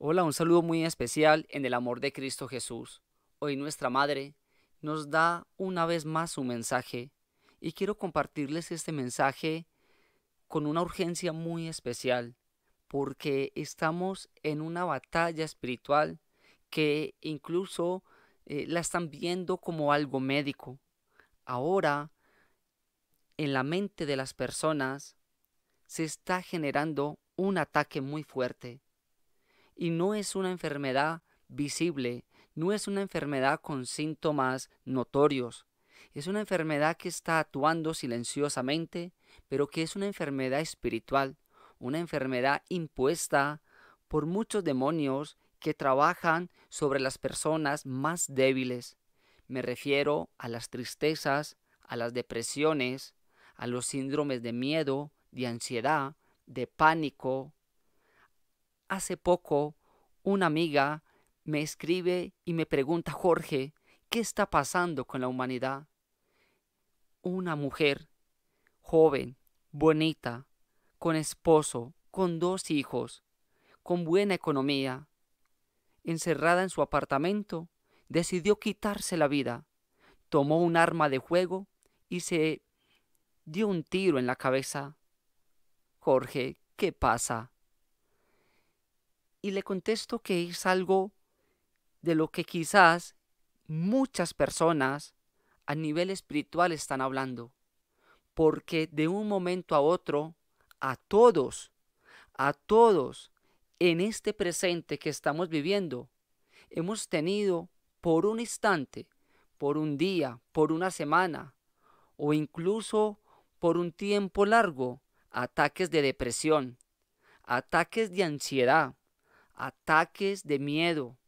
Hola, un saludo muy especial en el amor de Cristo Jesús. Hoy nuestra Madre nos da una vez más su mensaje y quiero compartirles este mensaje con una urgencia muy especial porque estamos en una batalla espiritual que incluso eh, la están viendo como algo médico. Ahora, en la mente de las personas se está generando un ataque muy fuerte y no es una enfermedad visible, no es una enfermedad con síntomas notorios. Es una enfermedad que está actuando silenciosamente, pero que es una enfermedad espiritual, una enfermedad impuesta por muchos demonios que trabajan sobre las personas más débiles. Me refiero a las tristezas, a las depresiones, a los síndromes de miedo, de ansiedad, de pánico, Hace poco, una amiga me escribe y me pregunta, Jorge, ¿qué está pasando con la humanidad? Una mujer, joven, bonita, con esposo, con dos hijos, con buena economía, encerrada en su apartamento, decidió quitarse la vida, tomó un arma de juego y se dio un tiro en la cabeza. Jorge, ¿qué pasa? y le contesto que es algo de lo que quizás muchas personas a nivel espiritual están hablando, porque de un momento a otro, a todos, a todos, en este presente que estamos viviendo, hemos tenido por un instante, por un día, por una semana, o incluso por un tiempo largo, ataques de depresión, ataques de ansiedad, ataques de miedo.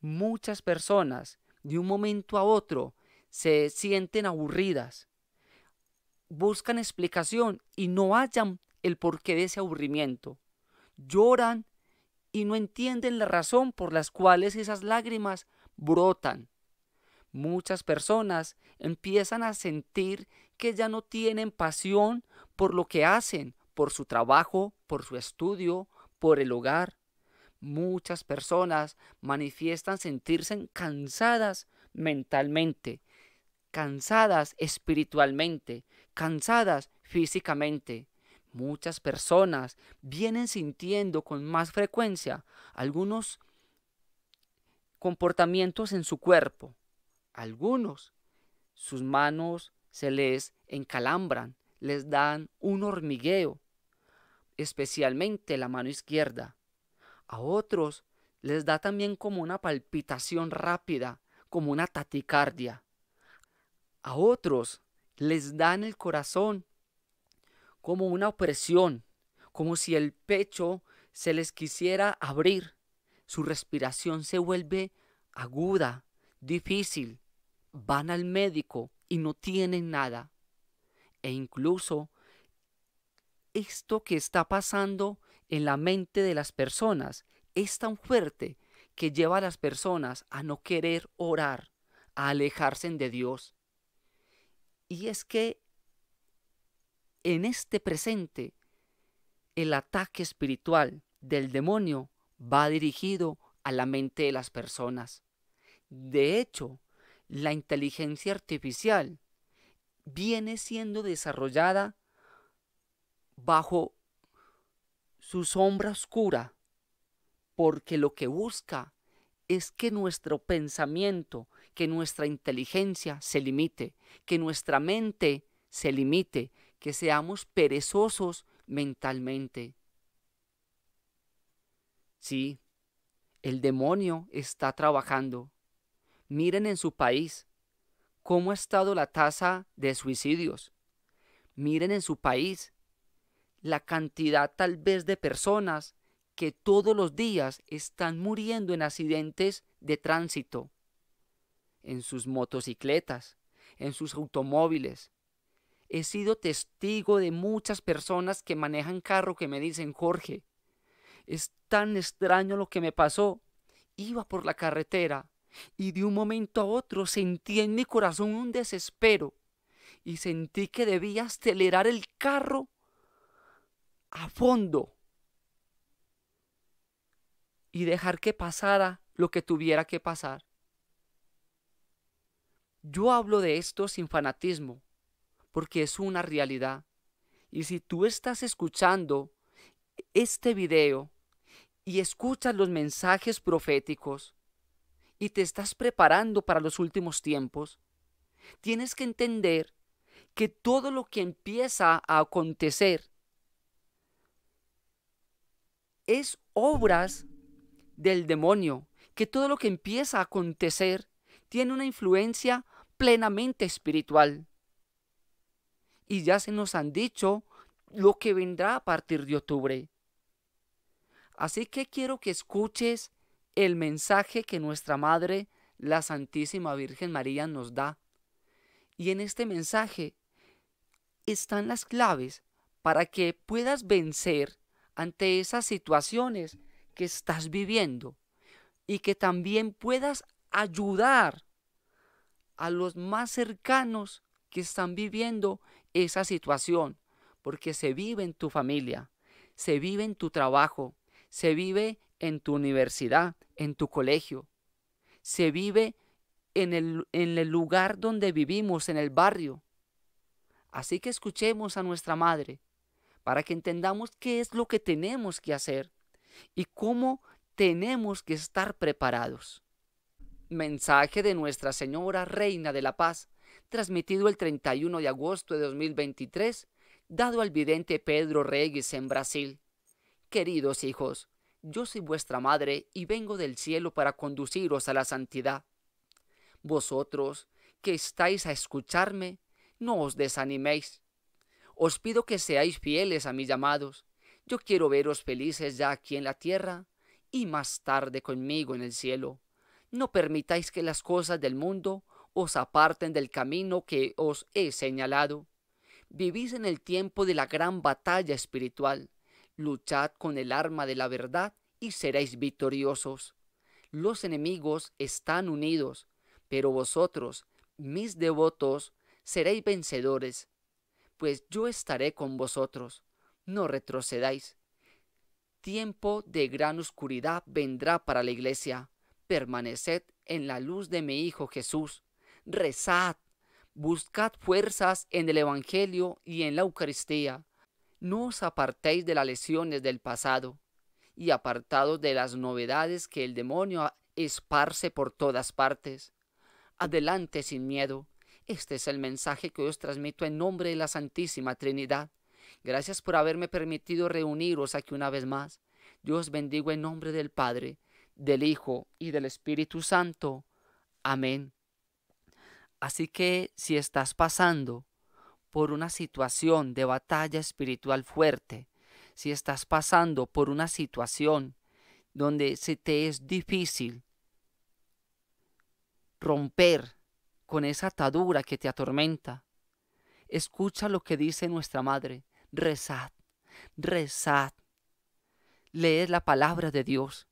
Muchas personas de un momento a otro se sienten aburridas, buscan explicación y no hallan el porqué de ese aburrimiento. Lloran y no entienden la razón por las cuales esas lágrimas brotan. Muchas personas empiezan a sentir que ya no tienen pasión por lo que hacen, por su trabajo, por su estudio, por el hogar. Muchas personas manifiestan sentirse cansadas mentalmente, cansadas espiritualmente, cansadas físicamente. Muchas personas vienen sintiendo con más frecuencia algunos comportamientos en su cuerpo. Algunos, sus manos se les encalambran, les dan un hormigueo, especialmente la mano izquierda a otros les da también como una palpitación rápida, como una taticardia. A otros les da en el corazón como una opresión, como si el pecho se les quisiera abrir. Su respiración se vuelve aguda, difícil. Van al médico y no tienen nada. E incluso esto que está pasando en la mente de las personas es tan fuerte que lleva a las personas a no querer orar, a alejarse de Dios. Y es que en este presente el ataque espiritual del demonio va dirigido a la mente de las personas. De hecho, la inteligencia artificial viene siendo desarrollada bajo su sombra oscura, porque lo que busca es que nuestro pensamiento, que nuestra inteligencia se limite, que nuestra mente se limite, que seamos perezosos mentalmente. Sí, el demonio está trabajando. Miren en su país cómo ha estado la tasa de suicidios. Miren en su país la cantidad tal vez de personas que todos los días están muriendo en accidentes de tránsito, en sus motocicletas, en sus automóviles. He sido testigo de muchas personas que manejan carro que me dicen, Jorge, es tan extraño lo que me pasó. Iba por la carretera y de un momento a otro sentí en mi corazón un desespero y sentí que debía acelerar el carro a fondo y dejar que pasara lo que tuviera que pasar. Yo hablo de esto sin fanatismo, porque es una realidad. Y si tú estás escuchando este video y escuchas los mensajes proféticos y te estás preparando para los últimos tiempos, tienes que entender que todo lo que empieza a acontecer es obras del demonio, que todo lo que empieza a acontecer tiene una influencia plenamente espiritual. Y ya se nos han dicho lo que vendrá a partir de octubre. Así que quiero que escuches el mensaje que nuestra Madre, la Santísima Virgen María, nos da. Y en este mensaje están las claves para que puedas vencer ante esas situaciones que estás viviendo y que también puedas ayudar a los más cercanos que están viviendo esa situación, porque se vive en tu familia, se vive en tu trabajo, se vive en tu universidad, en tu colegio, se vive en el, en el lugar donde vivimos, en el barrio. Así que escuchemos a nuestra madre para que entendamos qué es lo que tenemos que hacer y cómo tenemos que estar preparados. Mensaje de Nuestra Señora Reina de la Paz, transmitido el 31 de agosto de 2023, dado al vidente Pedro Reyes en Brasil. Queridos hijos, yo soy vuestra madre y vengo del cielo para conduciros a la santidad. Vosotros, que estáis a escucharme, no os desaniméis. Os pido que seáis fieles a mis llamados. Yo quiero veros felices ya aquí en la tierra y más tarde conmigo en el cielo. No permitáis que las cosas del mundo os aparten del camino que os he señalado. Vivís en el tiempo de la gran batalla espiritual. Luchad con el arma de la verdad y seréis victoriosos. Los enemigos están unidos, pero vosotros, mis devotos, seréis vencedores, pues yo estaré con vosotros, no retrocedáis. Tiempo de gran oscuridad vendrá para la iglesia. Permaneced en la luz de mi Hijo Jesús. Rezad, buscad fuerzas en el Evangelio y en la Eucaristía. No os apartéis de las lesiones del pasado y apartados de las novedades que el demonio esparce por todas partes. Adelante sin miedo, este es el mensaje que os transmito en nombre de la Santísima Trinidad. Gracias por haberme permitido reuniros aquí una vez más. Dios bendigo en nombre del Padre, del Hijo y del Espíritu Santo. Amén. Así que si estás pasando por una situación de batalla espiritual fuerte, si estás pasando por una situación donde se te es difícil romper con esa atadura que te atormenta. Escucha lo que dice nuestra Madre. Rezad, rezad. Leed la palabra de Dios.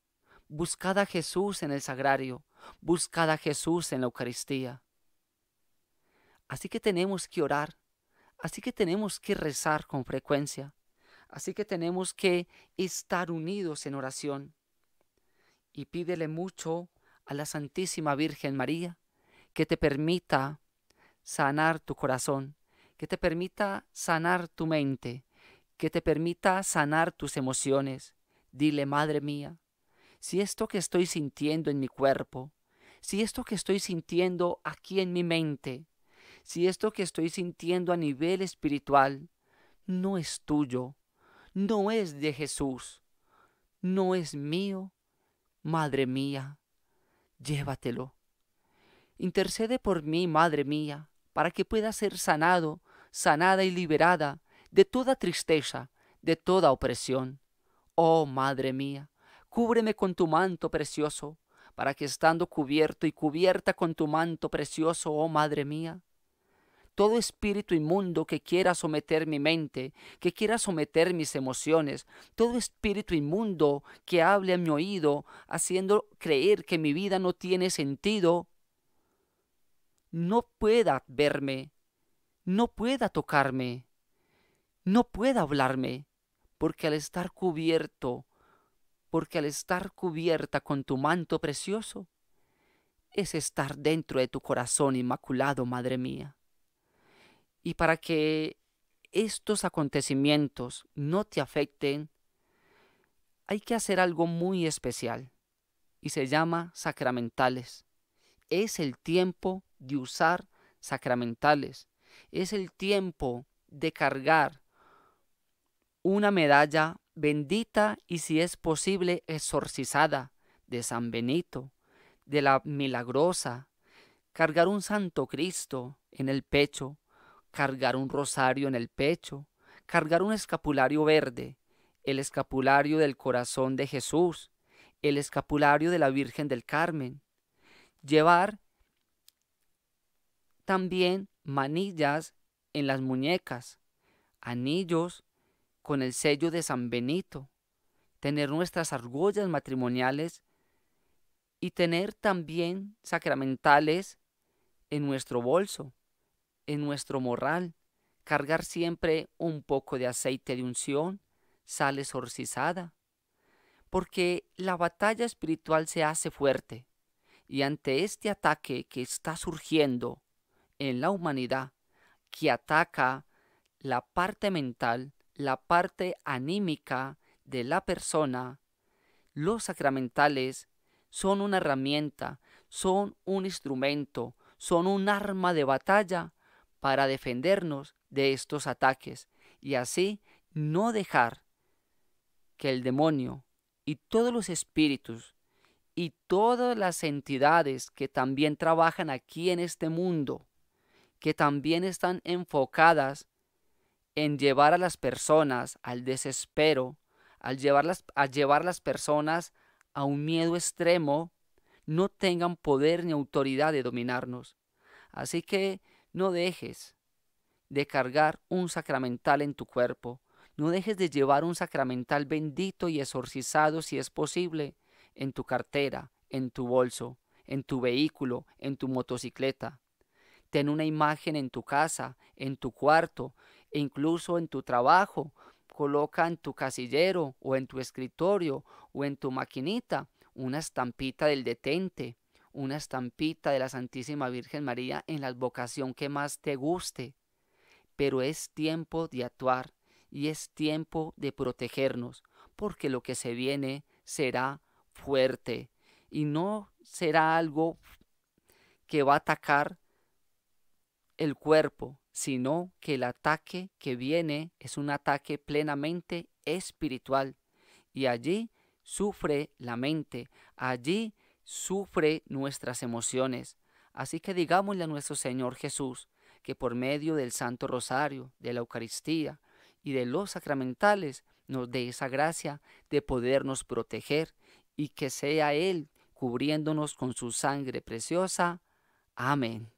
Buscad a Jesús en el sagrario. Buscad a Jesús en la Eucaristía. Así que tenemos que orar. Así que tenemos que rezar con frecuencia. Así que tenemos que estar unidos en oración. Y pídele mucho a la Santísima Virgen María que te permita sanar tu corazón, que te permita sanar tu mente, que te permita sanar tus emociones. Dile, Madre mía, si esto que estoy sintiendo en mi cuerpo, si esto que estoy sintiendo aquí en mi mente, si esto que estoy sintiendo a nivel espiritual, no es tuyo, no es de Jesús, no es mío, Madre mía, llévatelo, Intercede por mí, Madre mía, para que pueda ser sanado, sanada y liberada de toda tristeza, de toda opresión. Oh, Madre mía, cúbreme con tu manto precioso, para que estando cubierto y cubierta con tu manto precioso, oh Madre mía, todo espíritu inmundo que quiera someter mi mente, que quiera someter mis emociones, todo espíritu inmundo que hable a mi oído, haciendo creer que mi vida no tiene sentido, no pueda verme, no pueda tocarme, no pueda hablarme, porque al estar cubierto, porque al estar cubierta con tu manto precioso, es estar dentro de tu corazón inmaculado, Madre mía. Y para que estos acontecimientos no te afecten, hay que hacer algo muy especial y se llama sacramentales. Es el tiempo de usar sacramentales. Es el tiempo de cargar una medalla bendita y si es posible exorcizada de San Benito, de la milagrosa, cargar un Santo Cristo en el pecho, cargar un rosario en el pecho, cargar un escapulario verde, el escapulario del corazón de Jesús, el escapulario de la Virgen del Carmen, llevar también manillas en las muñecas, anillos con el sello de San Benito, tener nuestras argollas matrimoniales y tener también sacramentales en nuestro bolso, en nuestro morral, cargar siempre un poco de aceite de unción, sal exorcizada, porque la batalla espiritual se hace fuerte y ante este ataque que está surgiendo en la humanidad que ataca la parte mental, la parte anímica de la persona, los sacramentales son una herramienta, son un instrumento, son un arma de batalla para defendernos de estos ataques y así no dejar que el demonio y todos los espíritus y todas las entidades que también trabajan aquí en este mundo que también están enfocadas en llevar a las personas al desespero, al llevarlas, a llevar a las personas a un miedo extremo, no tengan poder ni autoridad de dominarnos. Así que no dejes de cargar un sacramental en tu cuerpo, no dejes de llevar un sacramental bendito y exorcizado si es posible, en tu cartera, en tu bolso, en tu vehículo, en tu motocicleta. Ten una imagen en tu casa, en tu cuarto e incluso en tu trabajo. Coloca en tu casillero o en tu escritorio o en tu maquinita una estampita del detente, una estampita de la Santísima Virgen María en la vocación que más te guste. Pero es tiempo de actuar y es tiempo de protegernos, porque lo que se viene será fuerte y no será algo que va a atacar el cuerpo, sino que el ataque que viene es un ataque plenamente espiritual. Y allí sufre la mente, allí sufre nuestras emociones. Así que digámosle a nuestro Señor Jesús que por medio del Santo Rosario, de la Eucaristía y de los sacramentales nos dé esa gracia de podernos proteger y que sea Él cubriéndonos con su sangre preciosa. Amén.